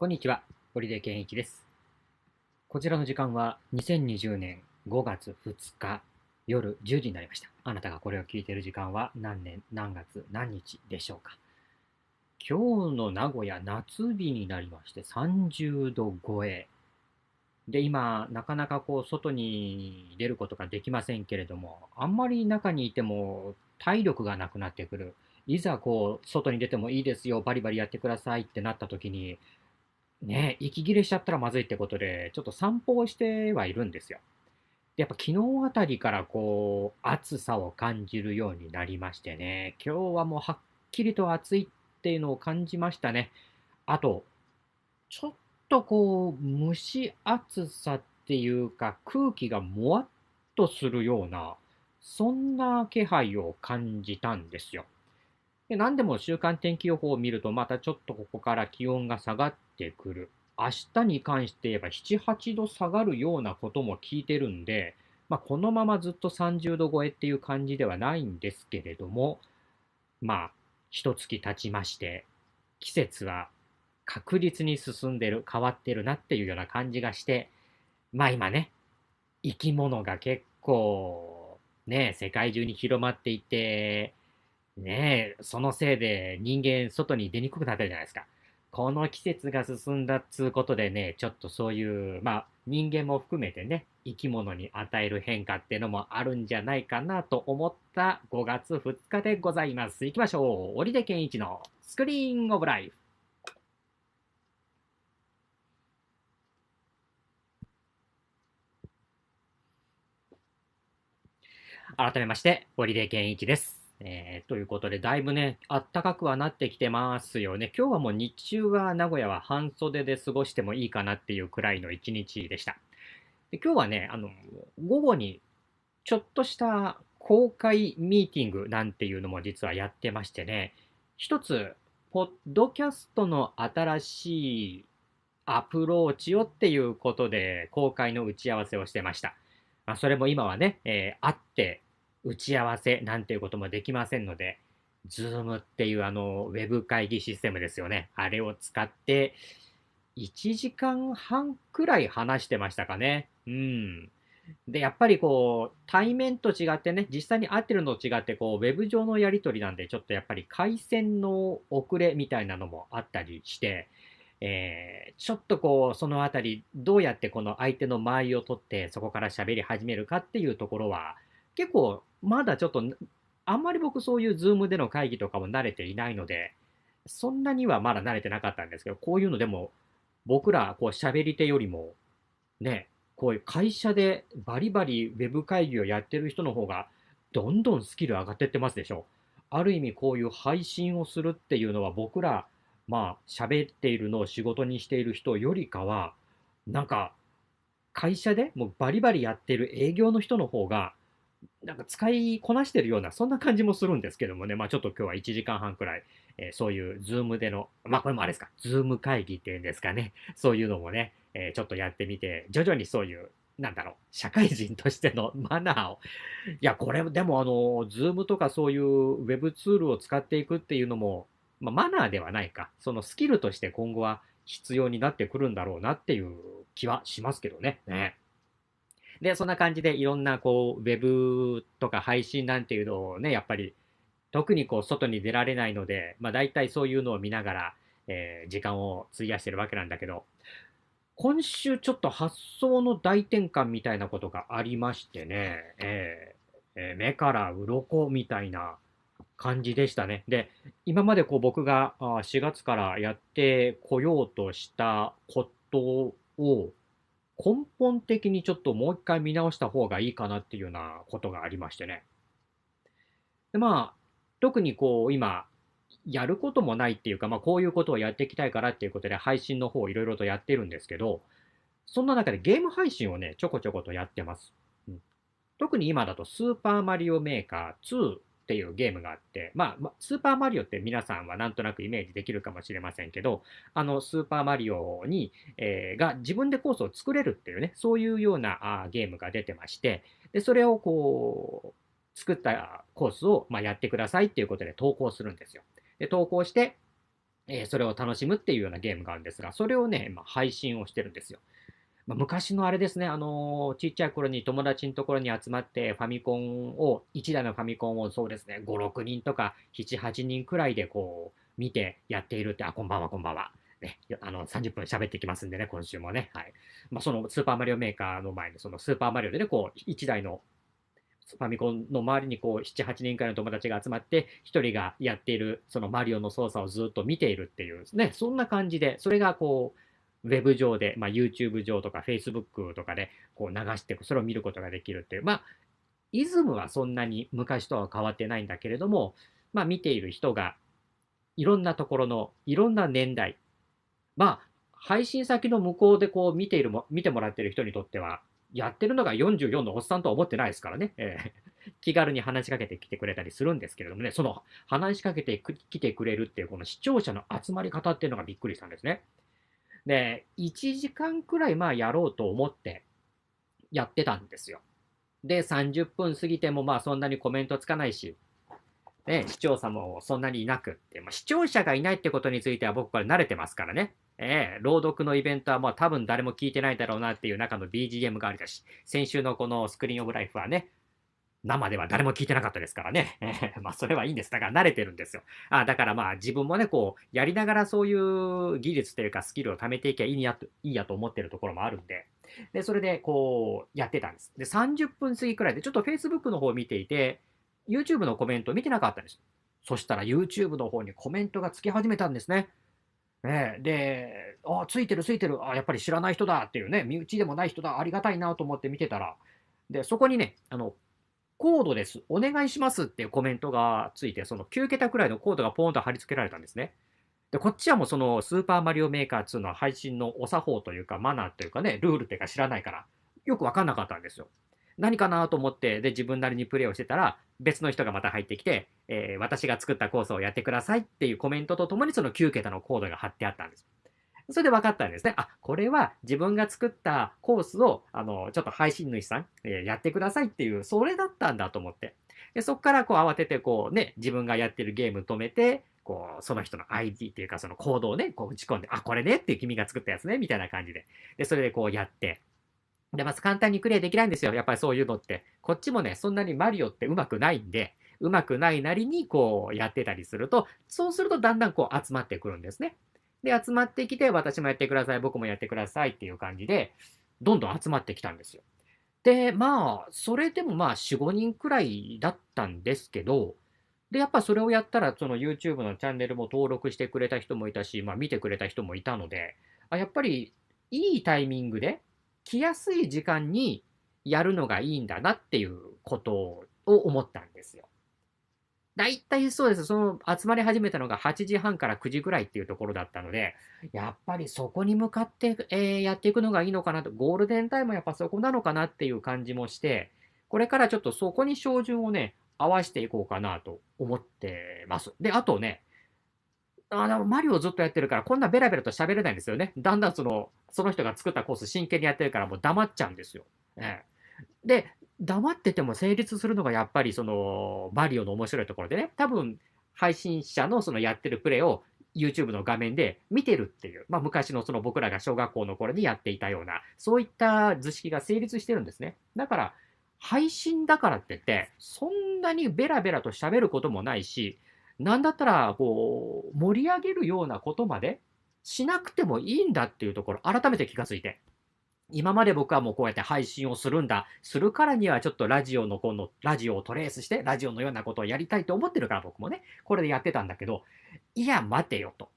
こんにちは、堀出健一です。こちらの時間は2020年5月2日夜10時になりました。あなたがこれを聞いている時間は何年、何月、何日でしょうか。今日の名古屋、夏日になりまして30度超え。で、今、なかなかこう、外に出ることができませんけれども、あんまり中にいても体力がなくなってくる。いざこう、外に出てもいいですよ、バリバリやってくださいってなった時に、ね、息切れしちゃったらまずいってことで、ちょっと散歩をしてはいるんですよ。やっぱ昨日あたりからこう、暑さを感じるようになりましてね、今日はもうはっきりと暑いっていうのを感じましたね。あと、ちょっとこう、蒸し暑さっていうか、空気がもわっとするような、そんな気配を感じたんですよ。で何でも週間天気予報を見ると、またちょっとここから気温が下がってくる。明日に関して言えば7、8度下がるようなことも聞いてるんで、まあ、このままずっと30度超えっていう感じではないんですけれども、まあ、一月経ちまして、季節は確実に進んでる、変わってるなっていうような感じがして、まあ今ね、生き物が結構、ね、世界中に広まっていて、ねえ、そのせいで人間外に出にくくなっるじゃないですか。この季節が進んだっつうことでね、ちょっとそういう、まあ人間も含めてね、生き物に与える変化っていうのもあるんじゃないかなと思った5月2日でございます。行きましょう。織出健一のスクリーンオブライフ。改めまして、織出健一です。えー、ということで、だいぶね、あったかくはなってきてますよね。今日はもう日中は名古屋は半袖で過ごしてもいいかなっていうくらいの一日でした。で今日はね、あの、午後にちょっとした公開ミーティングなんていうのも実はやってましてね、一つ、ポッドキャストの新しいアプローチをっていうことで公開の打ち合わせをしてました。まあ、それも今はね、えー、あって打ち合わせなんていうこともできませんので、ズームっていうあの、ウェブ会議システムですよね。あれを使って、1時間半くらい話してましたかね。うん。で、やっぱりこう、対面と違ってね、実際に会ってるのと違って、こう、ウェブ上のやり取りなんで、ちょっとやっぱり回線の遅れみたいなのもあったりして、えー、ちょっとこう、そのあたり、どうやってこの相手の間合いを取って、そこから喋り始めるかっていうところは、結構まだちょっと、あんまり僕そういう Zoom での会議とかも慣れていないので、そんなにはまだ慣れてなかったんですけど、こういうのでも、僕ら、こう、喋り手よりも、ね、こういう会社でバリバリウェブ会議をやってる人の方が、どんどんスキル上がってってますでしょ。ある意味こういう配信をするっていうのは僕ら、まあ、喋っているのを仕事にしている人よりかは、なんか、会社でもうバリバリやってる営業の人の方が、なんか使いこなしてるような、そんな感じもするんですけどもね、まあちょっと今日は1時間半くらい、えー、そういうズームでの、まあこれもあれですか、ズーム会議っていうんですかね、そういうのもね、えー、ちょっとやってみて、徐々にそういう、なんだろう、社会人としてのマナーを、いや、これ、でもあの、ズームとかそういうウェブツールを使っていくっていうのも、まあ、マナーではないか、そのスキルとして今後は必要になってくるんだろうなっていう気はしますけどね。ねで、そんな感じでいろんなこう、ウェブとか配信なんていうのをね、やっぱり、特にこう、外に出られないので、まあ大体そういうのを見ながら、えー、時間を費やしてるわけなんだけど、今週ちょっと発想の大転換みたいなことがありましてね、えー、えー、目から鱗みたいな感じでしたね。で、今までこう僕が4月からやってこようとしたことを、根本的にちょっともう一回見直した方がいいかなっていうようなことがありましてね。でまあ、特にこう今、やることもないっていうか、まあ、こういうことをやっていきたいからっていうことで配信の方いろいろとやってるんですけど、そんな中でゲーム配信をね、ちょこちょことやってます。うん、特に今だとスーパーマリオメーカー2っていうゲームがあって、まあ、スーパーマリオって皆さんはなんとなくイメージできるかもしれませんけど、あの、スーパーマリオに、えー、が自分でコースを作れるっていうね、そういうようなあゲームが出てまして、で、それをこう、作ったコースを、まあ、やってくださいっていうことで投稿するんですよ。で、投稿して、えー、それを楽しむっていうようなゲームがあるんですが、それをね、まあ、配信をしてるんですよ。まあ、昔のあれですね、あのー、ちっちゃい頃に友達のところに集まってファミコンを、1台のファミコンをそうですね、5、6人とか7、8人くらいでこう、見てやっているって、あ、こんばんは、こんばんは。ね、あの30分喋ってきますんでね、今週もね。はいまあ、そのスーパーマリオメーカーの前に、そのスーパーマリオでね、こう、1台のファミコンの周りにこう、7、8人くらいの友達が集まって、1人がやっている、そのマリオの操作をずっと見ているっていうね、そんな感じで、それがこう、ウェブ上で、まあ、YouTube 上とか Facebook とかでこう流してそれを見ることができるっていう、まあ、イズムはそんなに昔とは変わってないんだけれども、まあ、見ている人がいろんなところのいろんな年代、まあ、配信先の向こうでこう見ているも、見てもらってる人にとっては、やってるのが44のおっさんとは思ってないですからね。えー、気軽に話しかけてきてくれたりするんですけれどもね、その話しかけてきてくれるっていうこの視聴者の集まり方っていうのがびっくりしたんですね。で、1時間くらいまあやろうと思ってやってたんですよ。で、30分過ぎてもまあそんなにコメントつかないし、ね、視聴者もそんなにいなくって、まあ、視聴者がいないってことについては僕は慣れてますからね。えー、朗読のイベントはもう多分誰も聞いてないだろうなっていう中の BGM があるだし、先週のこのスクリーンオブライフはね、生では誰も聞いてなかったですからね。まあ、それはいいんです。だから慣れてるんですよ。あだからまあ、自分もね、こう、やりながらそういう技術というかスキルを貯めていけばいいやいいやと思ってるところもあるんで。で、それで、こう、やってたんです。で、30分過ぎくらいで、ちょっと Facebook の方を見ていて、YouTube のコメント見てなかったんです。そしたら YouTube の方にコメントがつき始めたんですね。ね、で、あ、ついてるついてる、あ、やっぱり知らない人だっていうね、身内でもない人だ、ありがたいなと思って見てたら、で、そこにね、あの、コードです。お願いしますっていうコメントがついて、その9桁くらいのコードがポーンと貼り付けられたんですね。で、こっちはもうそのスーパーマリオメーカー2の配信のお作法というか、マナーというかね、ルールっていうか知らないから、よくわかんなかったんですよ。何かなと思って、で、自分なりにプレイをしてたら、別の人がまた入ってきて、えー、私が作ったコースをやってくださいっていうコメントとともにその9桁のコードが貼ってあったんです。それで分かったんですね。あ、これは自分が作ったコースを、あの、ちょっと配信主さん、えー、やってくださいっていう、それだったんだと思って。で、そっからこう慌ててこうね、自分がやってるゲーム止めて、こう、その人の ID っていうかその行動をね、こう打ち込んで、あ、これねっていう君が作ったやつね、みたいな感じで。で、それでこうやって。で、まず簡単にクリアできないんですよ。やっぱりそういうのって。こっちもね、そんなにマリオってうまくないんで、うまくないなりにこうやってたりすると、そうするとだんだんこう集まってくるんですね。で、集まってきて、私もやってください、僕もやってくださいっていう感じで、どんどん集まってきたんですよ。で、まあ、それでもまあ、4、5人くらいだったんですけど、で、やっぱそれをやったら、その YouTube のチャンネルも登録してくれた人もいたし、まあ、見てくれた人もいたので、あやっぱり、いいタイミングで、来やすい時間にやるのがいいんだなっていうことを思ったんですよ。大体そうです。その集まり始めたのが8時半から9時ぐらいっていうところだったので、やっぱりそこに向かって、えー、やっていくのがいいのかなと、ゴールデンタイムはやっぱそこなのかなっていう感じもして、これからちょっとそこに照準をね、合わせていこうかなと思ってます。で、あとね、あの、マリオずっとやってるから、こんなベラベラと喋れないんですよね。だんだんその、その人が作ったコース真剣にやってるから、もう黙っちゃうんですよ。え、ね、え、で、黙ってても成立するのがやっぱりそのマリオの面白いところでね、多分配信者のそのやってるプレイを YouTube の画面で見てるっていう、まあ、昔のその僕らが小学校の頃にやっていたような、そういった図式が成立してるんですね。だから、配信だからって言って、そんなにベラベラと喋ることもないし、なんだったら、こう、盛り上げるようなことまでしなくてもいいんだっていうところ、改めて気がついて。今まで僕はもうこうやって配信をするんだ、するからにはちょっとラジオのこの、ラジオをトレースして、ラジオのようなことをやりたいと思ってるから僕もね、これでやってたんだけど、いや、待てよと。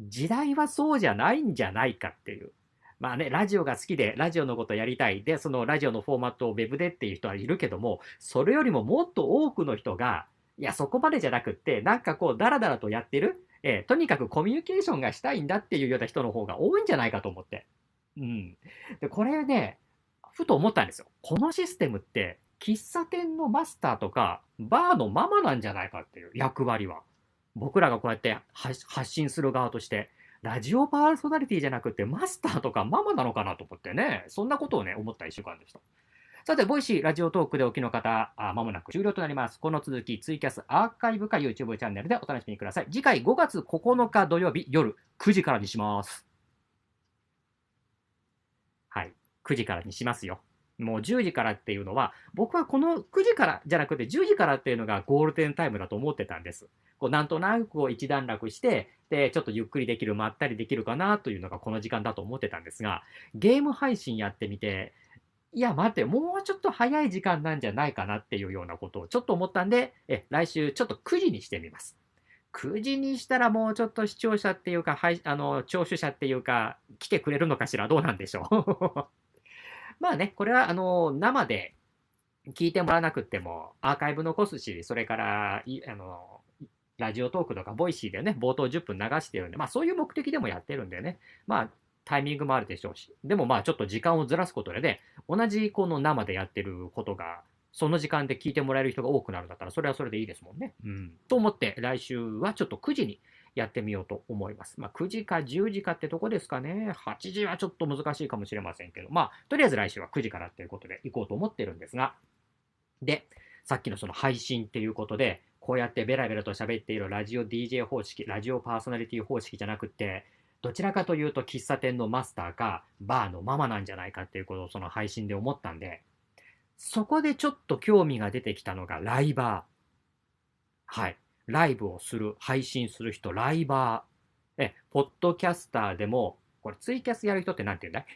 時代はそうじゃないんじゃないかっていう。まあね、ラジオが好きで、ラジオのことやりたい。で、そのラジオのフォーマットを Web でっていう人はいるけども、それよりももっと多くの人が、いや、そこまでじゃなくって、なんかこう、ダラダラとやってる、えー、とにかくコミュニケーションがしたいんだっていうような人の方が多いんじゃないかと思って。うん。で、これね、ふと思ったんですよ。このシステムって、喫茶店のマスターとか、バーのママなんじゃないかっていう役割は。僕らがこうやって発信する側として、ラジオパーソナリティじゃなくて、マスターとかママなのかなと思ってね、そんなことをね、思った1週間でした。さて、ボイシー、ラジオトークでおきの方、まもなく終了となります。この続き、ツイキャスアーカイブか YouTube チャンネルでお楽しみください。次回5月9日土曜日夜9時からにします。9時からにしますよ。もう10時からっていうのは、僕はこの9時からじゃなくて10時からっていうのがゴールデンタイムだと思ってたんです。こうなんとなくこう一段落して、で、ちょっとゆっくりできる、まったりできるかなというのがこの時間だと思ってたんですが、ゲーム配信やってみて、いや、待って、もうちょっと早い時間なんじゃないかなっていうようなことをちょっと思ったんで、え来週ちょっと9時にしてみます。9時にしたらもうちょっと視聴者っていうか、はい、あの、聴取者っていうか、来てくれるのかしらどうなんでしょうまあね、これはあの生で聞いてもらわなくてもアーカイブ残すし、それからあのラジオトークとかボイシーでね、冒頭10分流してるんで、まあそういう目的でもやってるんでね、まあタイミングもあるでしょうし、でもまあちょっと時間をずらすことでね、同じこの生でやってることが、その時間で聞いてもらえる人が多くなるんだったら、それはそれでいいですもんね。うん。と思って、来週はちょっと9時にやってみようと思います。まあ、9時か10時かってとこですかね。8時はちょっと難しいかもしれませんけど、まあ、とりあえず来週は9時からっていうことで行こうと思ってるんですが、で、さっきのその配信っていうことで、こうやってベラベラと喋っているラジオ DJ 方式、ラジオパーソナリティ方式じゃなくて、どちらかというと喫茶店のマスターかバーのママなんじゃないかっていうことをその配信で思ったんで、そこでちょっと興味が出てきたのがライバー。はい。ライブをする、配信する人、ライバー、え、ポッドキャスターでも、これツイキャスやる人って何て言うんだい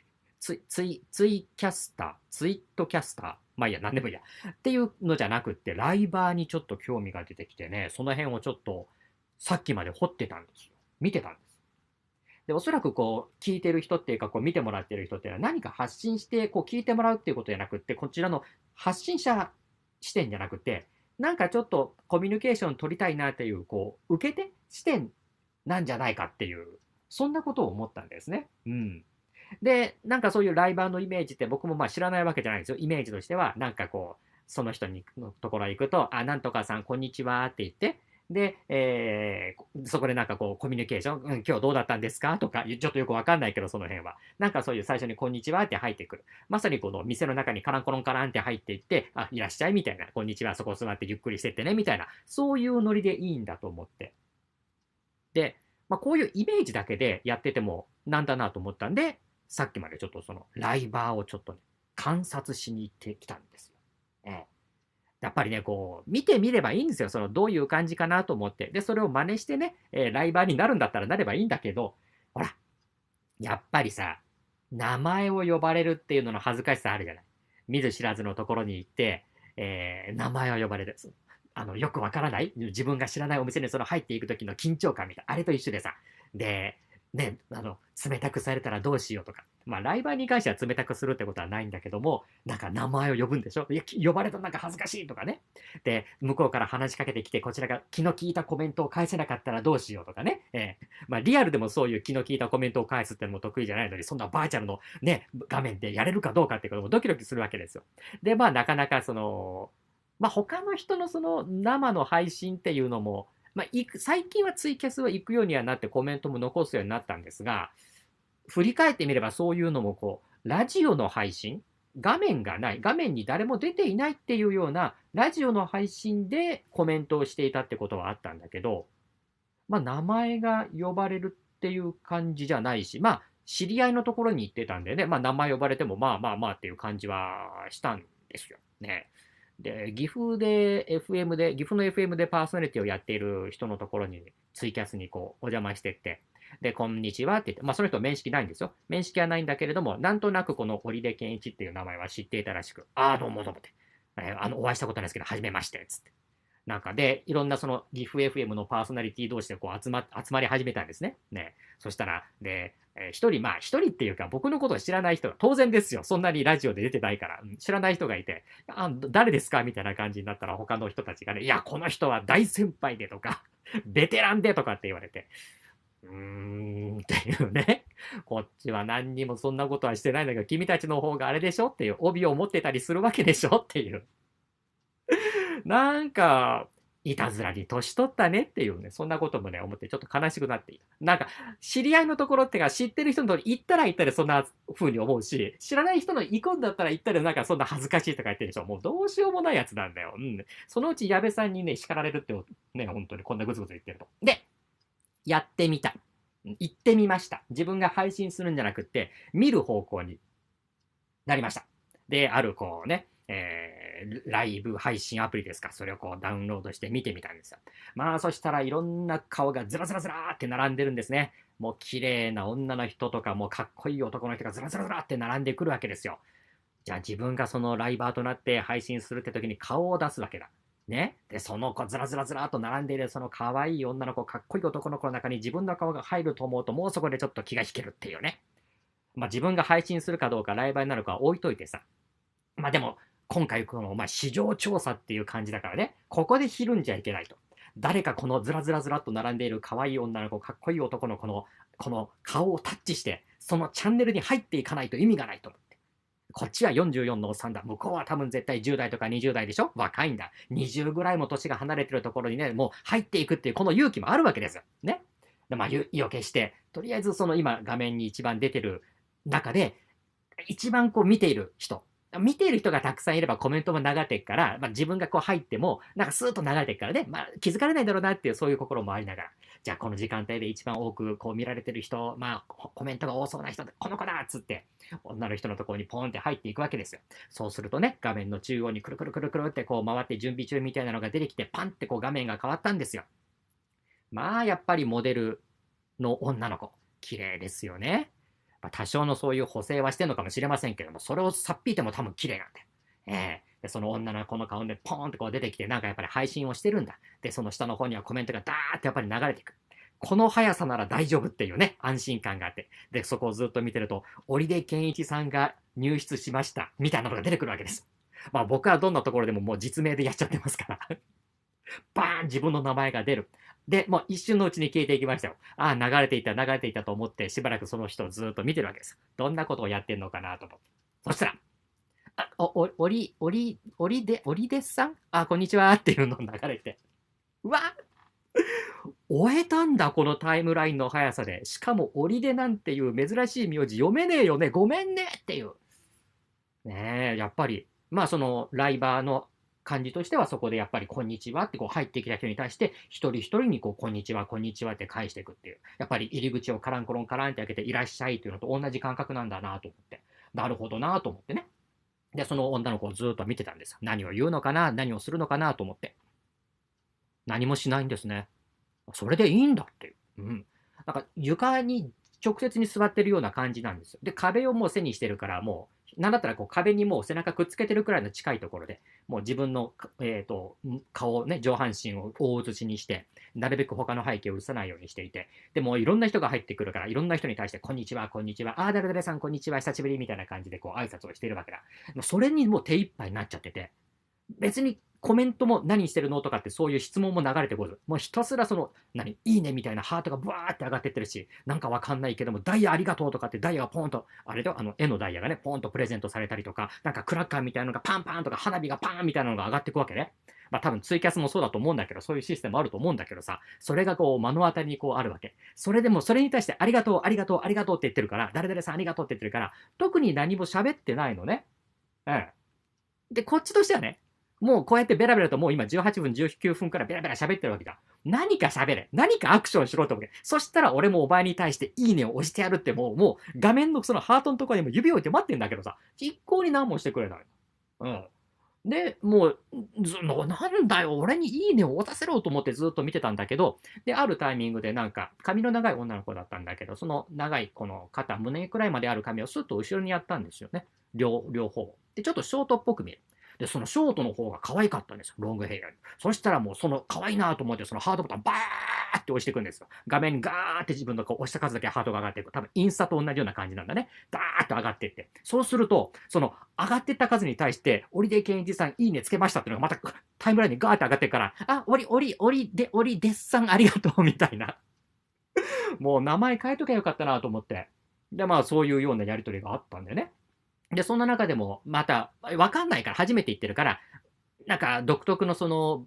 ツツイ、ツイキャスター、ツイットキャスター、まあいいや、何でもいいや。っていうのじゃなくって、ライバーにちょっと興味が出てきてね、その辺をちょっと、さっきまで掘ってたんですよ。見てたんです。で、おそらくこう、聞いてる人っていうか、こう見てもらってる人っていうのは何か発信して、こう聞いてもらうっていうことじゃなくって、こちらの発信者視点じゃなくて、なんかちょっとコミュニケーション取りたいなっていう、こう、受け手視点なんじゃないかっていう、そんなことを思ったんですね。うん。で、なんかそういうライバーのイメージって僕もまあ知らないわけじゃないんですよ。イメージとしては、なんかこう、その人にのところへ行くと、あ、なんとかさん、こんにちはって言って、で、えー、そこでなんかこうコミュニケーション、うん、今日どうだったんですかとか、ちょっとよくわかんないけど、その辺は。なんかそういう最初にこんにちはって入ってくる。まさにこの店の中にカランコロンカランって入っていって、あ、いらっしゃいみたいな、こんにちは、そこ座ってゆっくりしてってね、みたいな、そういうノリでいいんだと思って。で、まあ、こういうイメージだけでやっててもなんだなと思ったんで、さっきまでちょっとそのライバーをちょっとね、観察しに行ってきたんですよ。ええやっぱりね、こう、見てみればいいんですよ。その、どういう感じかなと思って。で、それを真似してね、えー、ライバーになるんだったらなればいいんだけど、ほら、やっぱりさ、名前を呼ばれるっていうのの恥ずかしさあるじゃない。見ず知らずのところに行って、えー、名前を呼ばれる。あの、よくわからない自分が知らないお店にその入っていく時の緊張感みたいな、あれと一緒でさ。で、ね、あの、冷たくされたらどうしようとか。まあ、ライバーに関しては冷たくするってことはないんだけども、なんか名前を呼ぶんでしょ呼ばれたなんか恥ずかしいとかね。で、向こうから話しかけてきて、こちらが気の利いたコメントを返せなかったらどうしようとかね。えー、まあ、リアルでもそういう気の利いたコメントを返すってのも得意じゃないのに、そんなバーチャルのね、画面でやれるかどうかってこともドキドキするわけですよ。で、まあ、なかなかその、まあ、他の人のその生の配信っていうのも、まあ、最近はツイキャスは行くようにはなってコメントも残すようになったんですが、振り返ってみればそういうのもこう、ラジオの配信、画面がない、画面に誰も出ていないっていうようなラジオの配信でコメントをしていたってことはあったんだけど、まあ、名前が呼ばれるっていう感じじゃないし、まあ、知り合いのところに行ってたんでね、まあ、名前呼ばれてもまあまあまあっていう感じはしたんですよね。で、岐阜で FM で、岐阜の FM でパーソナリティをやっている人のところに、ツイキャスにこう、お邪魔してって、で、こんにちはって言って、まあ、その人面識ないんですよ。面識はないんだけれども、なんとなくこの堀出健一っていう名前は知っていたらしく、ああ、どうもどうもって、えー、あの、お会いしたことないですけど、はじめまして、つって。なんかで、いろんなその岐阜 FM のパーソナリティ同士でこう集ま、集まり始めたんですね。ね。そしたら、で、えー、一人、まあ一人っていうか僕のことを知らない人が、当然ですよ。そんなにラジオで出てないから、うん、知らない人がいて、あ、誰ですかみたいな感じになったら他の人たちがね、いや、この人は大先輩でとか、ベテランでとかって言われて、うーんっていうね。こっちは何にもそんなことはしてないんだけど、君たちの方があれでしょっていう、帯を持ってたりするわけでしょっていう。なんか、いたずらに年取ったねっていうね、そんなこともね、思ってちょっと悲しくなっていた。なんか、知り合いのところってか、知ってる人のところ行ったら行ったでそんな風に思うし、知らない人の行くんだったら行ったらなんかそんな恥ずかしいとか言ってるでしょ。もうどうしようもないやつなんだよ。うん。そのうち矢部さんにね、叱られるって、ね、本当にこんなぐずぐず言ってると。で、やってみた。行ってみました。自分が配信するんじゃなくって、見る方向になりました。で、あるこうね、えーライブ配信アプリですか、それをこうダウンロードして見てみたんですよ。まあそしたらいろんな顔がずらずらずらって並んでるんですね。もう綺麗な女の人とか、もうかっこいい男の人がずらずらずらって並んでくるわけですよ。じゃあ自分がそのライバーとなって配信するって時に顔を出すわけだ。ね。で、その子ずらずらずらっと並んでいるその可愛い女の子、かっこいい男の子の中に自分の顔が入ると思うと、もうそこでちょっと気が引けるっていうね。まあ自分が配信するかどうかライバーになるかは置いといてさ。まあでも、今回この、まあ、市場調査っていう感じだからね、ここでひるんじゃいけないと。誰かこのずらずらずらっと並んでいる可愛い女の子、かっこいい男のこの、この顔をタッチして、そのチャンネルに入っていかないと意味がないと思って。こっちは44のおっさんだ。向こうは多分絶対10代とか20代でしょ若いんだ。20ぐらいも年が離れてるところにね、もう入っていくっていうこの勇気もあるわけですよ。ね。でまあ、意を決して、とりあえずその今画面に一番出てる中で、一番こう見ている人、見ている人がたくさんいればコメントも流れてるから、まあ、自分がこう入っても、なんかスーッと流れてるからね、まあ、気づかれないだろうなっていうそういう心もありながら、じゃあこの時間帯で一番多くこう見られてる人、まあコメントが多そうな人、この子だっつって、女の人のところにポンって入っていくわけですよ。そうするとね、画面の中央にくるくるくるくるってこう回って準備中みたいなのが出てきて、パンってこう画面が変わったんですよ。まあやっぱりモデルの女の子、綺麗ですよね。まあ、多少のそういう補正はしてるのかもしれませんけども、それをさっぴいても多分綺麗なんだよ。えー、でその女の子の顔でポーンってこう出てきて、なんかやっぱり配信をしてるんだ。で、その下の方にはコメントがダーってやっぱり流れていく。この速さなら大丈夫っていうね、安心感があって。で、そこをずっと見てると、織出健一さんが入室しました、みたいなのが出てくるわけです。まあ僕はどんなところでももう実名でやっちゃってますからバーン自分の名前が出る。で、もう一瞬のうちに消えていきましたよ。ああ、流れていた、流れていたと思って、しばらくその人をずっと見てるわけです。どんなことをやってんのかなと思って。そしたら、あ、お、お、おり、おり、おりで、おりでさんあ、こんにちはっていうの流れて。うわ終えたんだ、このタイムラインの速さで。しかも、おりでなんていう珍しい名字読めねえよね。ごめんねっていう。ねえ、やっぱり。まあ、その、ライバーの感じとしてはそこでやっぱり「こんにちは」ってこう入ってきた人に対して一人一人にこう「こんにちはこんにちは」って返していくっていうやっぱり入り口をカランコロンカランって開けて「いらっしゃい」というのと同じ感覚なんだなと思ってなるほどなと思ってねでその女の子をずっと見てたんです何を言うのかな何をするのかなと思って何もしないんですねそれでいいんだっていううんなんか床に直接に座ってるような感じなんですよで壁をもう背にしてるからもうなんだったらこう壁にもう背中くっつけてるくらいの近いところで、もう自分の、えーと、顔、ね、上半身を大写しにして、なるべく他の背景を映さないようにしていて、でもいろんな人が入ってくるから、いろんな人に対して、こんにちは、こんにちは、ああ、だれさん、こんにちは、久しぶりみたいな感じでこう挨拶をしてるわけだ。それにもう手一杯になっちゃってて、別にコメントも何してるのとかってそういう質問も流れてくる。もうひたすらその、何いいねみたいなハートがブワーって上がってってるし、なんかわかんないけども、ダイヤありがとうとかってダイヤがポンと、あれだよ、あの絵のダイヤがね、ポンとプレゼントされたりとか、なんかクラッカーみたいなのがパンパンとか花火がパンみたいなのが上がってくわけね。まあ多分ツイキャスもそうだと思うんだけど、そういうシステムあると思うんだけどさ、それがこう目の当たりにこうあるわけ。それでもそれに対してありがとう、ありがとう、ありがとうって言ってるから、誰々さんありがとうって言ってるから、特に何も喋ってないのね。うん。で、こっちとしてはね、もうこうやってベラベラともう今18分、19分からベラベラ喋ってるわけだ。何か喋れ。何かアクションしろと思て。そしたら俺もお前に対していいねを押してやるってもう、もう画面のそのハートのところにも指を置いて待ってんだけどさ、一向に何もしてくれない。うん。で、もう、なんだよ、俺にいいねを渡せろと思ってずっと見てたんだけど、で、あるタイミングでなんか、髪の長い女の子だったんだけど、その長いこの肩、胸くらいまである髪をスッと後ろにやったんですよね。両、両方。で、ちょっとショートっぽく見える。で、そのショートの方が可愛かったんですよ、ロングヘアに。そしたらもうその可愛いなと思って、そのハードボタンバーって押していくんですよ。画面ガーって自分のこう押した数だけハードが上がっていく。多分インスタと同じような感じなんだね。バーっと上がっていって。そうすると、その上がってった数に対して、織出健一さんいいねつけましたっていうのがまたタイムラインにガーって上がってから、あ、織、織、織、で、織、デッサンありがとうみたいな。もう名前変えときゃよかったなと思って。で、まあそういうようなやりとりがあったんでね。で、そんな中でも、また、わかんないから、初めて言ってるから、なんか、独特のその、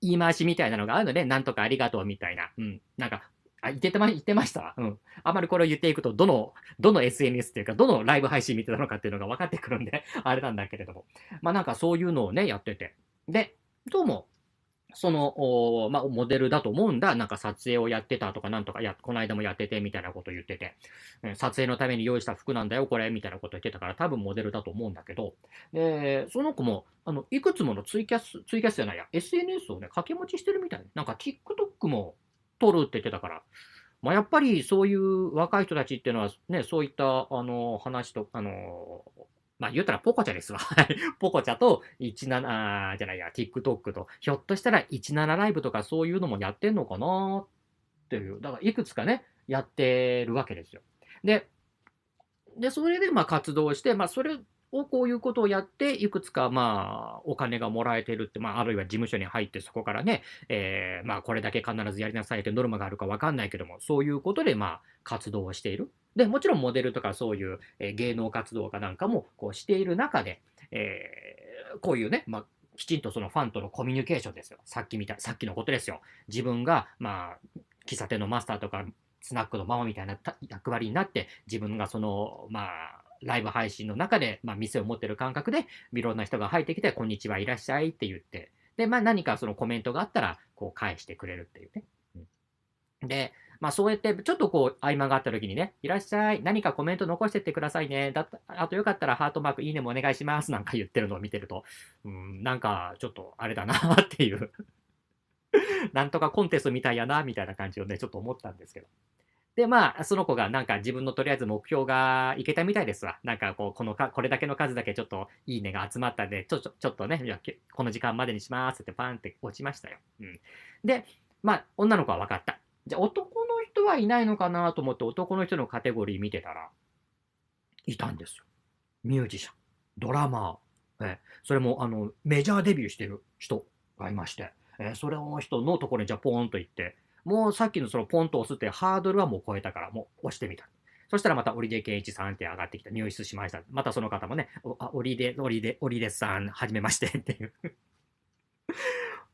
言い回しみたいなのがあるので、なんとかありがとうみたいな。うん。なんか、あ、言ってま、言ってましたうん。あまりこれを言っていくと、どの、どの SNS っていうか、どのライブ配信見てたのかっていうのが分かってくるんであれなんだけれども。まあなんかそういうのをね、やってて。で、どうも、その、まあ、モデルだと思うんだ。なんか撮影をやってたとか、なんとかや、この間もやってて、みたいなこと言ってて、撮影のために用意した服なんだよ、これ、みたいなこと言ってたから、多分モデルだと思うんだけど、で、その子も、あの、いくつものツイキャス、ツイキャスじゃないや、SNS をね、掛け持ちしてるみたい。なんか TikTok も撮るって言ってたから、まあ、やっぱりそういう若い人たちっていうのは、ね、そういった、あの、話と、あの、まあ言うたらポコチャですわ。ポコチャと17、じゃないや、TikTok と、ひょっとしたら17ライブとかそういうのもやってんのかなっていう、だからいくつかね、やってるわけですよ。で、で、それでまあ活動して、まあそれをこういうことをやって、いくつかまあお金がもらえてるって、まああるいは事務所に入ってそこからね、えー、まあこれだけ必ずやりなさいってノルマがあるかわかんないけども、そういうことでまあ活動をしている。で、もちろんモデルとかそういう、え芸能活動かなんかもこうしている中で、えー、こういうね、まあ、きちんとそのファンとのコミュニケーションですよ。さっきみたい、さっきのことですよ。自分が、まあ、喫茶店のマスターとか、スナックのママみたいな役割になって、自分がその、まあ、ライブ配信の中で、まあ、店を持ってる感覚で、いろんな人が入ってきて、こんにちは、いらっしゃいって言って、で、まあ、何かそのコメントがあったら、こう返してくれるっていうね。うん、で、まあそうやってちょっとこう合間があった時にね、いらっしゃい、何かコメント残してってくださいね。だあとよかったらハートマーク、いいねもお願いしますなんか言ってるのを見てると、うん、なんかちょっとあれだなっていう なんとかコンテストみたいやな、みたいな感じをね、ちょっと思ったんですけど。で、まあ、その子がなんか自分のとりあえず目標がいけたみたいですわ。なんかこう、このか、これだけの数だけちょっといいねが集まったんで、ちょ、ちょ、ちょっとね、この時間までにしますってパンって落ちましたよ。うん。で、まあ、女の子は分かった。じゃあ男の人はいないのかなと思って男の人のカテゴリー見てたら、いたんですよ。ミュージシャン、ドラマー、えそれもあのメジャーデビューしてる人がいまして、えそれの人のところにじゃあポーンと行って、もうさっきのそのポンと押すってハードルはもう超えたから、もう押してみた。そしたらまた織出健一さんって上がってきた、入室しました。またその方もね、織リ織出、織出さん、はじめましてっていう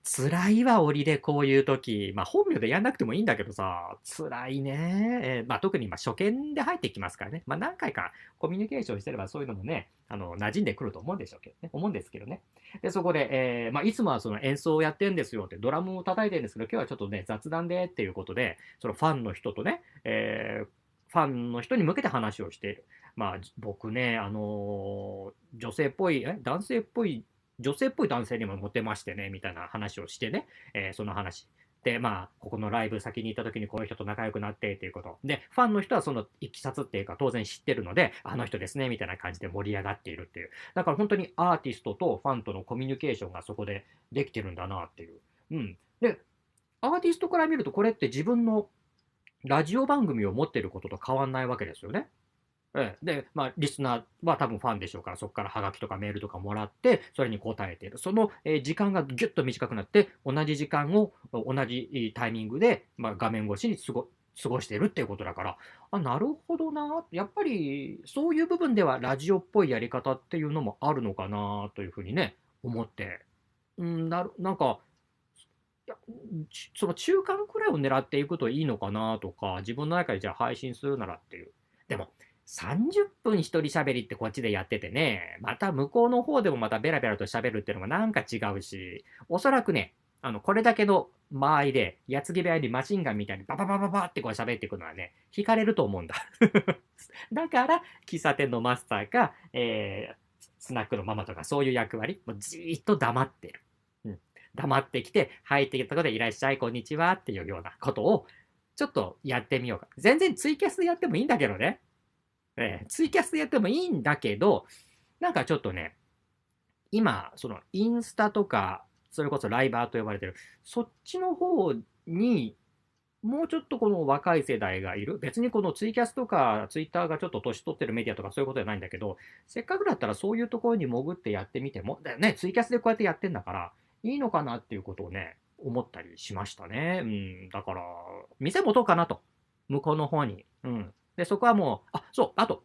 辛いわ、折でこういう時。まあ、本名でやんなくてもいいんだけどさ、辛いね。えー、まあ、特に今、初見で入ってきますからね。まあ、何回かコミュニケーションしてれば、そういうのもね、あの、馴染んでくると思うんでしょうけどね。思うんですけどね。で、そこで、えー、まあ、いつもはその演奏をやってるんですよって、ドラムを叩いてるんですけど、今日はちょっとね、雑談でっていうことで、そのファンの人とね、えー、ファンの人に向けて話をしている。まあ、僕ね、あの女性っぽい、え男性っぽい女性っぽい男性にもモテましてね、みたいな話をしてね、えー、その話。で、まあ、ここのライブ先に行った時にこういう人と仲良くなってっていうこと。で、ファンの人はそのいきさつっていうか当然知ってるので、あの人ですね、みたいな感じで盛り上がっているっていう。だから本当にアーティストとファンとのコミュニケーションがそこでできてるんだなっていう。うん。で、アーティストから見るとこれって自分のラジオ番組を持ってることと変わんないわけですよね。ええ、で、まあ、リスナーは多分ファンでしょうから、そこからハガキとかメールとかもらって、それに答えている。その、え時間がぎゅっと短くなって、同じ時間を同じタイミングで、まあ、画面越しに過ご過ごしているっていうことだから、あ、なるほどな。やっぱり、そういう部分ではラジオっぽいやり方っていうのもあるのかなというふうにね、思って。うん、なる、なんか、その中間くらいを狙っていくといいのかなとか、自分の中でじゃあ配信するならっていう。でも、30分一人喋りってこっちでやっててね、また向こうの方でもまたベラベラと喋るっていうのがなんか違うし、おそらくね、あの、これだけの間合いで、矢継ぎ部屋にマシンガンみたいにバババババってこう喋っていくのはね、惹かれると思うんだ。だから、喫茶店のマスターか、えー、スナックのママとかそういう役割、もうじーっと黙ってる。うん。黙ってきて、入ってきたところでいらっしゃい、こんにちはっていうようなことを、ちょっとやってみようか。全然ツイキャスやってもいいんだけどね。えー、ツイキャスでやってもいいんだけど、なんかちょっとね、今、そのインスタとか、それこそライバーと呼ばれてる、そっちの方に、もうちょっとこの若い世代がいる。別にこのツイキャスとかツイッターがちょっと年取ってるメディアとかそういうことじゃないんだけど、せっかくだったらそういうところに潜ってやってみても、だよね、ツイキャスでこうやってやってんだから、いいのかなっていうことをね、思ったりしましたね。うん、だから、店持とうかなと。向こうの方に。うん。で、そこはもう、あ、そう、あと、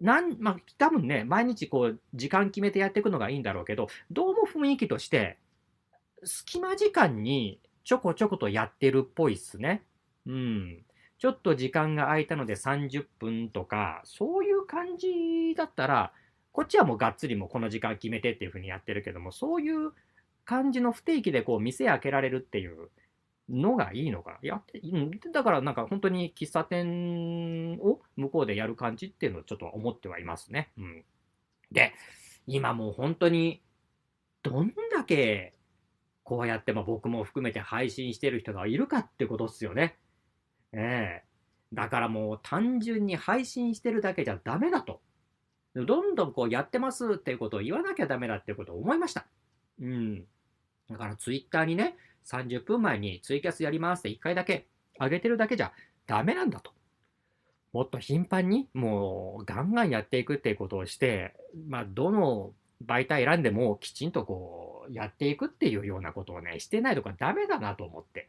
なん、まあ、多分ね、毎日こう、時間決めてやっていくのがいいんだろうけど、どうも雰囲気として、隙間時間にちょこちょことやってるっぽいっすね。うん。ちょっと時間が空いたので30分とか、そういう感じだったら、こっちはもうがっつりもこの時間決めてっていうふうにやってるけども、そういう感じの不定期でこう店開けられるっていう、のがいいのかな。やって、だからなんか本当に喫茶店を向こうでやる感じっていうのをちょっと思ってはいますね。うん。で、今もう本当に、どんだけ、こうやって、まあ、僕も含めて配信してる人がいるかってことっすよね。ええだからもう単純に配信してるだけじゃダメだと。どんどんこうやってますっていうことを言わなきゃダメだってことを思いました。うん。だからツイッターにね、30分前にツイキャスやりますって1回だけ上げてるだけじゃダメなんだと。もっと頻繁にもうガンガンやっていくっていうことをして、まあ、どの媒体選んでもきちんとこうやっていくっていうようなことをねしてないとかダメだなと思って。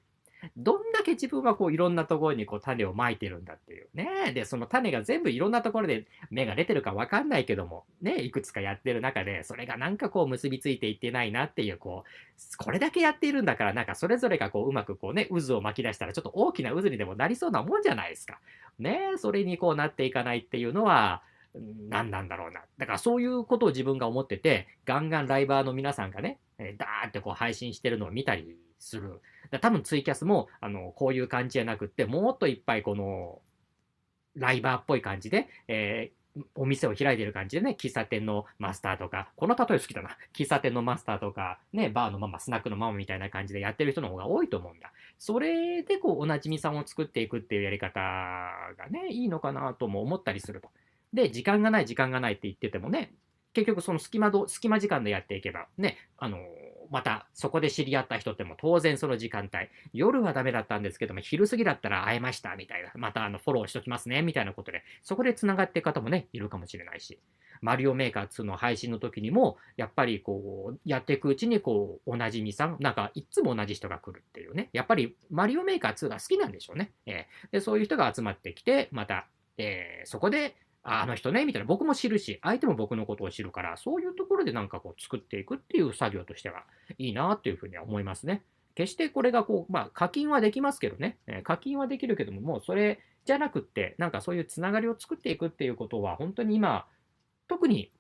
どんだけ自分はこういろんなところにこう種をまいてるんだっていうね。で、その種が全部いろんなところで芽が出てるかわかんないけども、ね、いくつかやってる中で、それがなんかこう結びついていってないなっていう、こう、これだけやっているんだから、なんかそれぞれがこううまくこうね、渦を巻き出したらちょっと大きな渦にでもなりそうなもんじゃないですか。ね、それにこうなっていかないっていうのは、何なんだろうな。だからそういうことを自分が思ってて、ガンガンライバーの皆さんがね、ダーってこう配信してるのを見たりする。だ多分ツイキャスも、あの、こういう感じじゃなくって、もっといっぱいこの、ライバーっぽい感じで、えーお店を開いてる感じでね、喫茶店のマスターとか、この例え好きだな。喫茶店のマスターとか、ね、バーのママ、スナックのママみたいな感じでやってる人の方が多いと思うんだ。それでこう、おなじみさんを作っていくっていうやり方がね、いいのかなとも思ったりすると。で、時間がない、時間がないって言っててもね、結局その隙間ど、隙間時間でやっていけば、ね、あのー、またそこで知り合った人っても当然その時間帯、夜はダメだったんですけども、昼過ぎだったら会えましたみたいな、またあのフォローしときますねみたいなことで、そこで繋がっていく方もね、いるかもしれないし、マリオメーカー2の配信の時にも、やっぱりこう、やっていくうちにこう、おなじみさん、なんかいっつも同じ人が来るっていうね、やっぱりマリオメーカー2が好きなんでしょうね。えー、でそういう人が集まってきて、また、えー、そこでああの人ね、みたいな、僕も知るし、相手も僕のことを知るから、そういうところでなんかこう作っていくっていう作業としてはいいなっていうふうには思いますね。決してこれがこう、まあ課金はできますけどね、え課金はできるけども、もうそれじゃなくって、なんかそういうつながりを作っていくっていうことは、本当に今、特に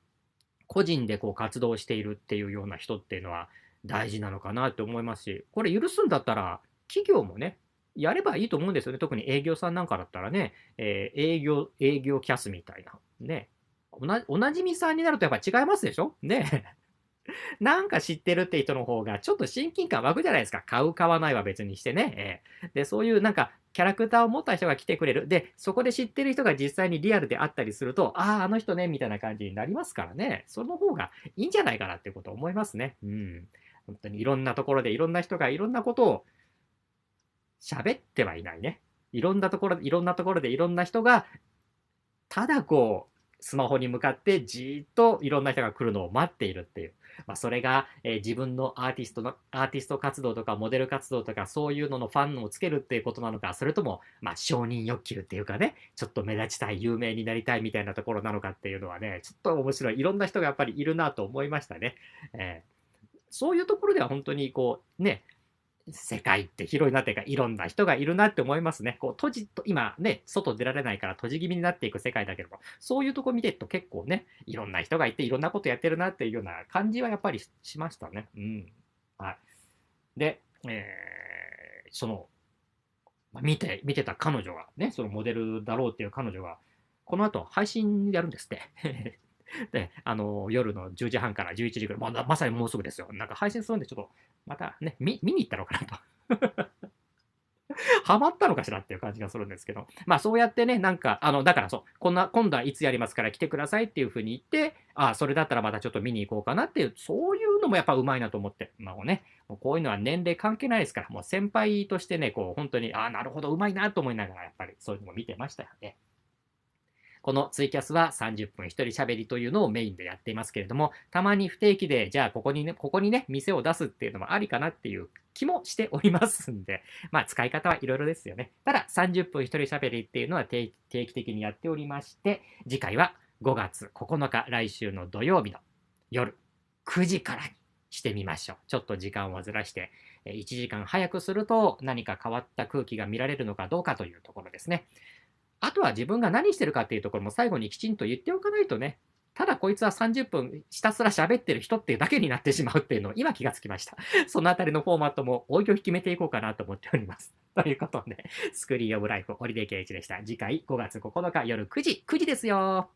個人でこう活動しているっていうような人っていうのは大事なのかなって思いますし、これ許すんだったら、企業もね、やればいいと思うんですよね。特に営業さんなんかだったらね、えー、営業、営業キャスみたいな。ね。おなじみさんになるとやっぱ違いますでしょね。なんか知ってるって人の方が、ちょっと親近感湧くじゃないですか。買う、買わないは別にしてね。えー、で、そういうなんか、キャラクターを持った人が来てくれる。で、そこで知ってる人が実際にリアルであったりすると、ああ、あの人ね、みたいな感じになりますからね。その方がいいんじゃないかなってこと思いますね。うん。本当にいろんなところでいろんな人がいろんなことを喋ってはいないね。いろんなところ、いろんなところでいろんな人が、ただこう、スマホに向かってじーっといろんな人が来るのを待っているっていう。まあ、それが、えー、自分のアーティストの、アーティスト活動とかモデル活動とかそういうののファンをつけるっていうことなのか、それとも、まあ、承認欲求っていうかね、ちょっと目立ちたい、有名になりたいみたいなところなのかっていうのはね、ちょっと面白い。いろんな人がやっぱりいるなと思いましたね。えーそういうところでは本当にこうね、世界って広いなっていうか、いろんな人がいるなって思いますね。こう、閉じと、今ね、外出られないから閉じ気味になっていく世界だけども、そういうとこ見てると結構ね、いろんな人がいて、いろんなことやってるなっていうような感じはやっぱりしましたね。うん。はい。で、えー、その、ま見て、見てた彼女が、ね、そのモデルだろうっていう彼女が、この後配信やるんですって。で、あの、夜の10時半から11時ぐらい、まあ、まさにもうすぐですよ。なんか配信するんで、ちょっと、またね、見、見に行ったのかなと。ハマったのかしらっていう感じがするんですけど、まあそうやってね、なんか、あの、だからそう、こんな、今度はいつやりますから来てくださいっていうふうに言って、ああ、それだったらまたちょっと見に行こうかなっていう、そういうのもやっぱうまいなと思って、まあね、もうこういうのは年齢関係ないですから、もう先輩としてね、こう、本当に、ああ、なるほど、うまいなと思いながら、やっぱりそういうのも見てましたよね。このツイキャスは30分一人喋りというのをメインでやっていますけれども、たまに不定期で、じゃあここにね、ここにね、店を出すっていうのもありかなっていう気もしておりますんで、まあ使い方はいろいろですよね。ただ30分一人喋りっていうのは定期的にやっておりまして、次回は5月9日、来週の土曜日の夜9時からにしてみましょう。ちょっと時間をずらして、1時間早くすると何か変わった空気が見られるのかどうかというところですね。あとは自分が何してるかっていうところも最後にきちんと言っておかないとね、ただこいつは30分ひたすら喋ってる人っていうだけになってしまうっていうのを 今気がつきました。そのあたりのフォーマットもおいおき決めていこうかなと思っております。ということで、スクリーンオブライフ、堀出圭一でした。次回5月9日夜9時、9時ですよ